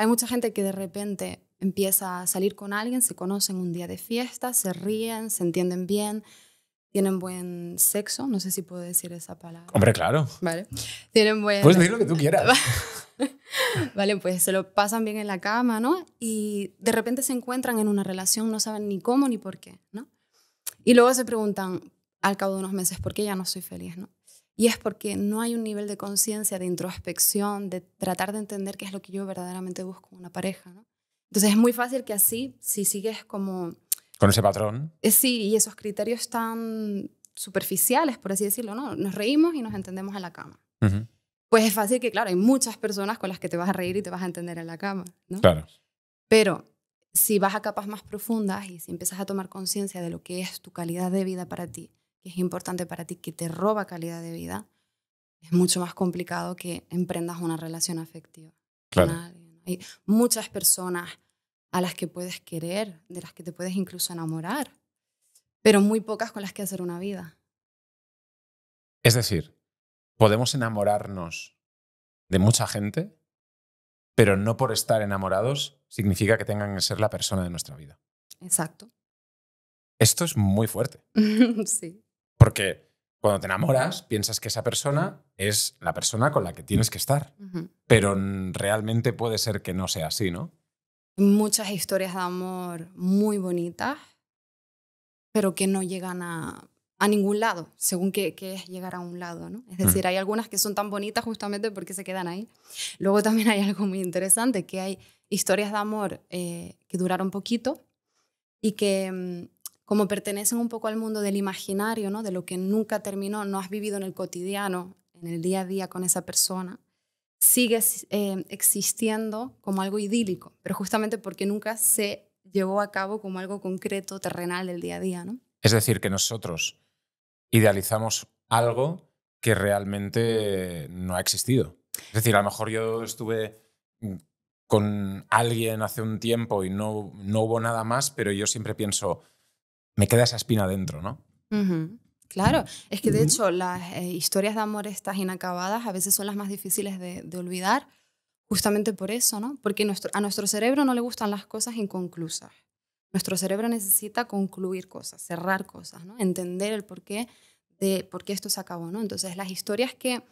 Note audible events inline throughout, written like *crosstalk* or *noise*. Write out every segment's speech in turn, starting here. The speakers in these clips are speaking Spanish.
Hay mucha gente que de repente empieza a salir con alguien, se conocen un día de fiesta, se ríen, se entienden bien, tienen buen sexo, no sé si puedo decir esa palabra. Hombre, claro. Vale. Tienen buen... Puedes decir lo que tú quieras. *laughs* vale, pues se lo pasan bien en la cama, ¿no? Y de repente se encuentran en una relación, no saben ni cómo ni por qué, ¿no? Y luego se preguntan al cabo de unos meses, ¿por qué ya no soy feliz, ¿no? Y es porque no hay un nivel de conciencia, de introspección, de tratar de entender qué es lo que yo verdaderamente busco en una pareja. Entonces es muy fácil que así, si sigues como... Con ese patrón. Eh, sí, y esos criterios están superficiales, por así decirlo, ¿no? Nos reímos y nos entendemos en la cama. Pues es fácil que, claro, hay muchas personas con las que te vas a reír y te vas a entender en la cama, ¿no? Claro. Pero si vas a capas más profundas y si empiezas a tomar conciencia de lo que es tu calidad de vida para ti, es importante para ti, que te roba calidad de vida, es mucho más complicado que emprendas una relación afectiva. Hay muchas personas a las que puedes querer, de las que te puedes incluso enamorar, pero muy pocas con las que hacer una vida. Es decir, podemos enamorarnos de mucha gente, pero no por estar enamorados significa que tengan que ser la persona de nuestra vida. Exacto. Esto es muy fuerte. *laughs* sí. Porque cuando te enamoras, piensas que esa persona es la persona con la que tienes que estar. Pero realmente puede ser que no sea así, ¿no? Muchas historias de amor muy bonitas, pero que no llegan a, ningún lado, según que, que, es llegar a un lado, ¿no? Es decir, mm. hay algunas que son tan bonitas justamente porque se quedan ahí. Luego también hay algo muy interesante, que hay historias de amor eh, que duraron poquito y que mm, como pertenecen un poco al mundo del imaginario, ¿no? de lo que nunca terminó, no has vivido en el cotidiano, en el día a día con esa persona, sigues eh, existiendo como algo idílico, pero justamente porque nunca se llevó a cabo como algo concreto, terrenal del día a día. ¿no? Es decir, que nosotros idealizamos algo que realmente no ha existido. Es decir, a lo mejor yo estuve con alguien hace un tiempo y no, no hubo nada más, pero yo siempre pienso, me queda esa espina dentro, ¿no? Claro, es que de hecho las eh, historias de amor estas inacabadas a veces son las más difíciles de, olvidar, justamente por eso, ¿no? Porque a nuestro cerebro no le gustan las cosas inconclusas. Nuestro cerebro necesita concluir cosas, cerrar cosas, ¿no? Entender el porqué de por qué esto se acabó, ¿no? Entonces las historias que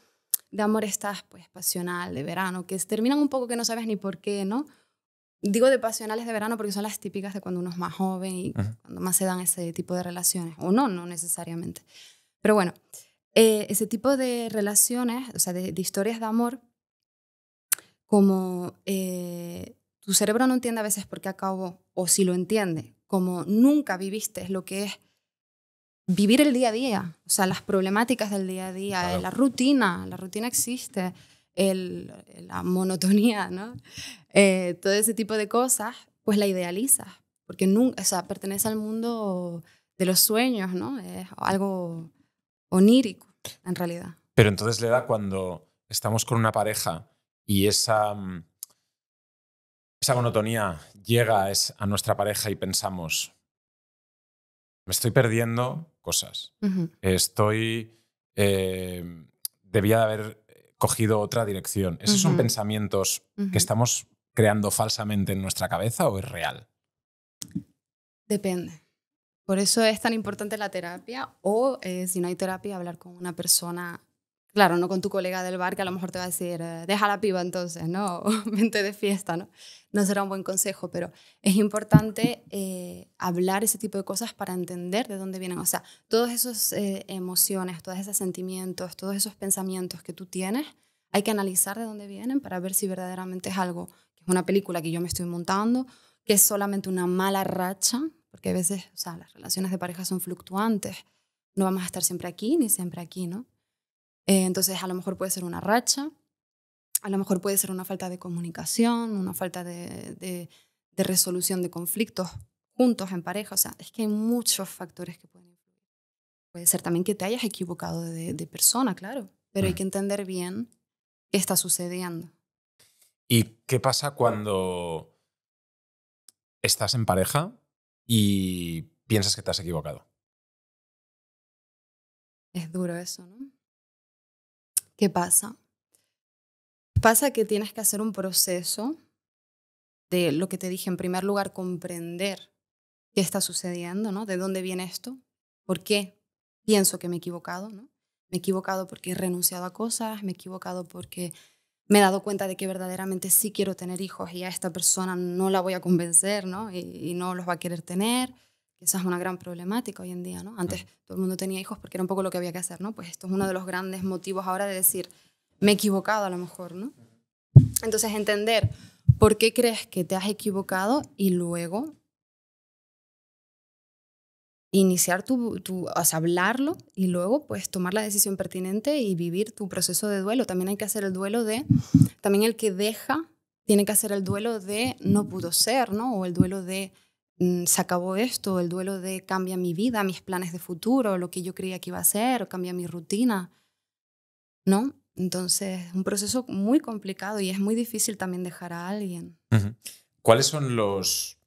de amor estás pues pasional, de verano, que terminan un poco que no sabes ni por qué, ¿no? Digo de pasionales de verano porque son las típicas de cuando uno es más joven y cuando más se dan ese tipo de relaciones. O no, no necesariamente. Pero bueno, eh, ese tipo de relaciones, o sea, de, historias de amor, como eh, tu cerebro no entiende a veces por qué acabó, o si lo entiende, como nunca viviste lo que es vivir el día a día, o sea, las problemáticas del día a día, la rutina, la rutina existe la monotonía, ¿no? Eh, todo ese tipo de cosas, pues la idealiza, porque nunca, o sea, pertenece al mundo de los sueños, ¿no? Es algo onírico, en realidad. Pero entonces le da cuando estamos con una pareja y esa, mm, esa monotonía llega a nuestra pareja y pensamos, me estoy perdiendo cosas. Estoy. Eh, debía de haber cogido otra dirección. ¿Esos son pensamientos que estamos creando falsamente en nuestra cabeza o es real? Depende. Por eso es tan importante la terapia o eh, si no hay terapia, hablar con una persona Claro, no con tu colega del bar que a lo mejor te va a decir, eh, deja la piba entonces, ¿no? *laughs* vente de fiesta, ¿no? No será un buen consejo, pero es importante eh, hablar ese tipo de cosas para entender de dónde vienen. O sea, todas esas eh, emociones, todos esos sentimientos, todos esos pensamientos que tú tienes, hay que analizar de dónde vienen para ver si verdaderamente es algo, que es una película que yo me estoy montando, que es solamente una mala racha, porque a veces, o sea, las relaciones de pareja son fluctuantes. No vamos a estar siempre aquí ni siempre aquí, ¿no? Eh, entonces, a lo mejor puede ser una racha, a lo mejor puede ser una falta de comunicación, una falta de, resolución de conflictos juntos, en pareja. O sea, es que hay muchos factores que pueden influir. Puede ser también que te hayas equivocado de, persona, claro, pero hay mm. que entender bien qué está sucediendo. ¿Y qué pasa cuando estás en pareja y piensas que te has equivocado? Es duro eso, ¿no? ¿Qué pasa? Pasa que tienes que hacer un proceso de lo que te dije, en primer lugar, comprender qué está sucediendo, ¿no? ¿De dónde viene esto? ¿Por qué pienso que me he equivocado, ¿no? Me he equivocado porque he renunciado a cosas, me he equivocado porque me he dado cuenta de que verdaderamente sí quiero tener hijos y a esta persona no la voy a convencer, ¿no? Y, y no los va a querer tener esa es una gran problemática hoy en día, ¿no? Antes todo el mundo tenía hijos porque era un poco lo que había que hacer, ¿no? Pues esto es uno de los grandes motivos ahora de decir, me he equivocado a lo mejor, ¿no? Entonces entender por qué crees que te has equivocado y luego iniciar tu, tu o sea, hablarlo y luego pues tomar la decisión pertinente y vivir tu proceso de duelo. También hay que hacer el duelo de, también el que deja tiene que hacer el duelo de no pudo ser, ¿no? O el duelo de Mm, se acabó esto, el duelo de cambia mi vida, mis planes de futuro, lo que yo creía que iba a ser, cambia mi rutina, ¿no? Entonces, un proceso muy complicado y es muy difícil también dejar a alguien. ¿Cuáles son los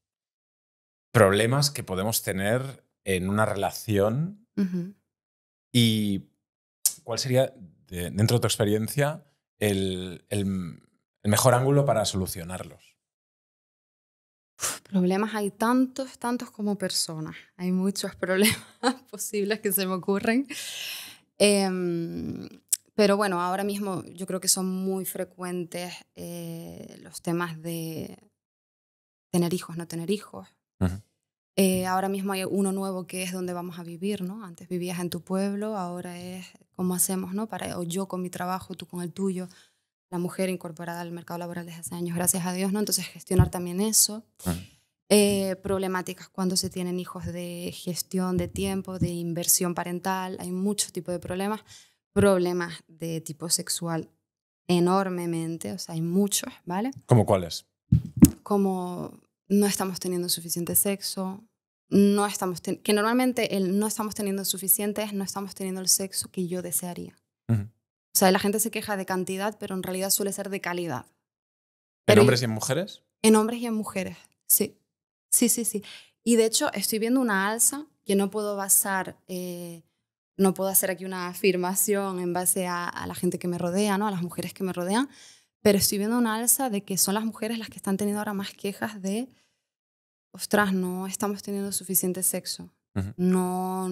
problemas que podemos tener en una relación? ¿Y cuál sería, dentro de tu experiencia, el mejor ángulo para solucionarlos? Problemas hay tantos, tantos como personas. Hay muchos *laughs* problemas posibles que se me ocurren. Em, pero bueno, ahora mismo yo creo que son muy frecuentes eh, los temas de tener hijos, no tener hijos. Eh, ahora mismo hay uno nuevo que es donde vamos a vivir, ¿no? Antes vivías en tu pueblo, ahora es cómo hacemos, ¿no? Para, o yo con mi trabajo, tú con el tuyo, la mujer incorporada al mercado laboral desde hace años, gracias a Dios, ¿no? Entonces gestionar también eso. Eh, problemáticas cuando se tienen hijos de gestión de tiempo, de inversión parental, hay muchos tipos de problemas. Problemas de tipo sexual enormemente, o sea, hay muchos, ¿vale? ¿Como cuáles? Como no estamos teniendo suficiente sexo, no estamos que normalmente el no estamos teniendo suficiente es no estamos teniendo el sexo que yo desearía. O sea, la gente se queja de cantidad, pero en realidad suele ser de calidad. ¿En pero hombres y en mujeres? En hombres y en mujeres, sí. Sí, sí, sí. Y de hecho estoy viendo una alza que no puedo basar, eh, no puedo hacer aquí una afirmación en base a, la gente que me rodea, ¿no? a las mujeres que me rodean, pero estoy viendo una alza de que son las mujeres las que están teniendo ahora más quejas de, ostras, no estamos teniendo suficiente sexo. No,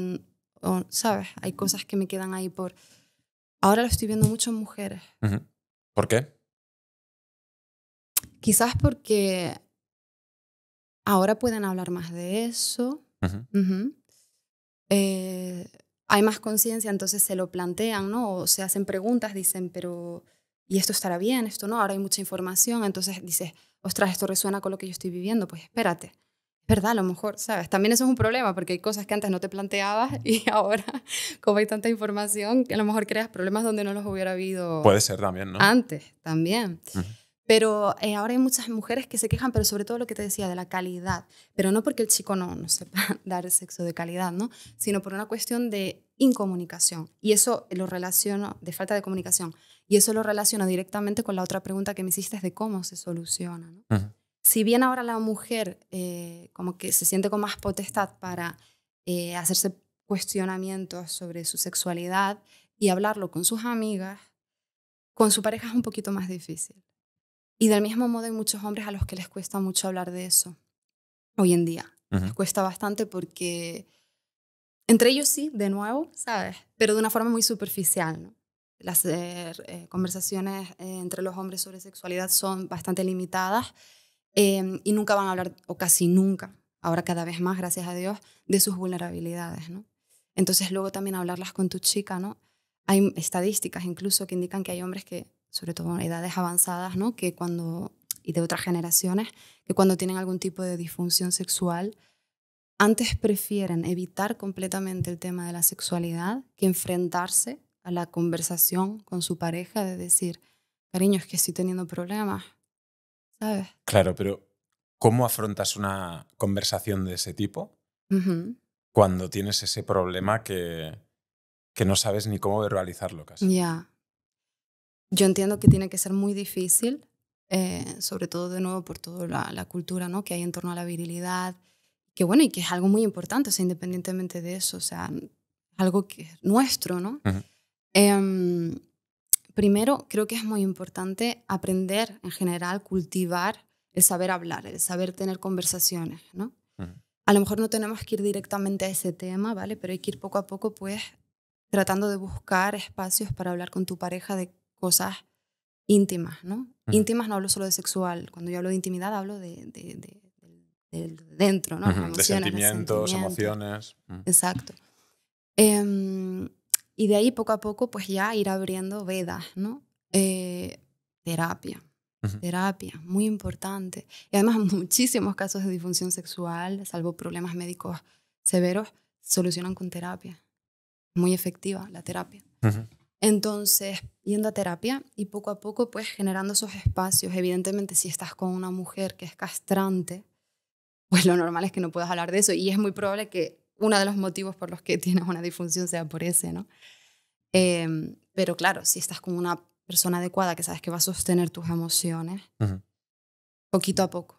¿sabes? Hay cosas que me quedan ahí por... Ahora lo estoy viendo mucho en mujeres. ¿Por qué? Quizás porque Ahora pueden hablar más de eso. Eh, hay más conciencia, entonces se lo plantean, ¿no? O se hacen preguntas, dicen, pero, ¿y esto estará bien? ¿Esto no? Ahora hay mucha información, entonces dices, ostras, esto resuena con lo que yo estoy viviendo, pues espérate. es ¿Verdad? A lo mejor, ¿sabes? También eso es un problema porque hay cosas que antes no te planteabas *laughs* y ahora, como hay tanta información, que a lo mejor creas problemas donde no los hubiera habido. Puede ser también, ¿no? Antes, también. Pero eh, ahora hay muchas mujeres que se quejan, pero sobre todo lo que te decía, de la calidad. Pero no porque el chico no, no sepa *laughs* dar el sexo de calidad, ¿no? Sino por una cuestión de incomunicación. Y eso lo relaciono, de falta de comunicación. Y eso lo relaciono directamente con la otra pregunta que me hiciste es de cómo se soluciona. ¿no? Si bien ahora la mujer eh, como que se siente con más potestad para eh, hacerse cuestionamientos sobre su sexualidad y hablarlo con sus amigas, con su pareja es un poquito más difícil. Y del mismo modo hay muchos hombres a los que les cuesta mucho hablar de eso hoy en día. Les cuesta bastante porque entre ellos sí, de nuevo, ¿sabes? Pero de una forma muy superficial, ¿no? Las eh, conversaciones eh, entre los hombres sobre sexualidad son bastante limitadas em, y nunca van a hablar, o casi nunca, ahora cada vez más, gracias a Dios, de sus vulnerabilidades, ¿no? Entonces luego también hablarlas con tu chica, ¿no? Hay estadísticas incluso que indican que hay hombres que sobre todo en edades avanzadas, que cuando, y de otras generaciones, que cuando tienen algún tipo de disfunción sexual, antes prefieren evitar completamente el tema de la sexualidad que enfrentarse a la conversación con su pareja de decir, cariño, es que estoy teniendo problemas, ¿sabes? Claro, pero ¿cómo afrontas una conversación de ese tipo cuando tienes ese problema que, que no sabes ni cómo verbalizarlo casi? Ya, yo entiendo que tiene que ser muy difícil, eh, sobre todo de nuevo por toda la, cultura ¿no? que hay en torno a la virilidad, que bueno, y que es algo muy importante, sea, independientemente de eso, o sea, algo que es nuestro, ¿no? Em, primero, creo que es muy importante aprender en general, cultivar el saber hablar, el saber tener conversaciones, ¿no? A lo mejor no tenemos que ir directamente a ese tema, ¿vale? Pero hay que ir poco a poco, pues, tratando de buscar espacios para hablar con tu pareja de cosas íntimas, ¿no? Íntimas no hablo solo de sexual, cuando yo hablo de intimidad hablo de, dentro, ¿no? de sentimientos, emociones. Mm. Exacto. Em, y de ahí poco a poco pues ya ir abriendo vedas, ¿no? Eh, terapia. Terapia, muy importante. Y además *laughs* muchísimos casos de disfunción sexual, salvo problemas médicos severos, solucionan con terapia. Muy efectiva la terapia. Entonces, yendo a terapia y poco a poco, pues generando esos espacios. Evidentemente, si estás con una mujer que es castrante, pues lo normal es que no puedas hablar de eso. Y es muy probable que uno de los motivos por los que tienes una disfunción sea por ese, ¿no? Em, pero claro, si estás con una persona adecuada que sabes que va a sostener tus emociones, poquito a poco.